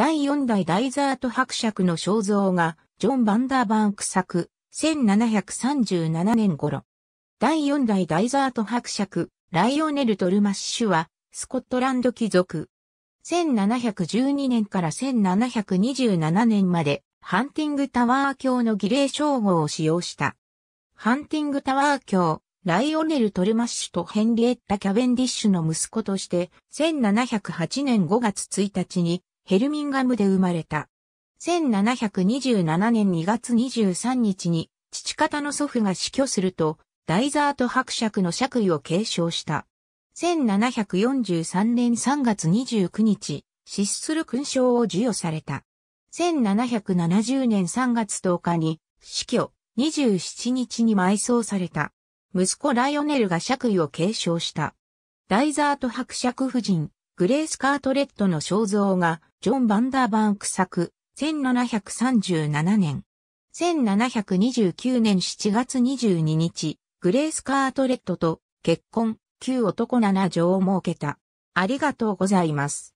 第4代ダイザート伯爵の肖像が、ジョン・バンダーバンク作、1737年頃。第4代ダイザート伯爵、ライオネル・トルマッシュは、スコットランド貴族。1712年から1727年まで、ハンティングタワー卿の儀礼称号を使用した。ハンティングタワー卿、ライオネル・トルマッシュとヘンリエッタ・キャベンディッシュの息子として、1708年5月1日にヘルミンガムで生まれた。1727年2月23日に父方の祖父が死去すると、ダイザート伯爵の爵位を継承した。1743年3月29日、死する勲章を授与された。1770年3月10日に死去、27日に埋葬された。息子ライオネルが爵位を継承した。ダイザート伯爵夫人、グレース・カートレットの肖像がジョン・バンダーバンク作、1737年。1729年7月22日、グレース・カートレットと結婚、旧男7女を設けた。ありがとうございます。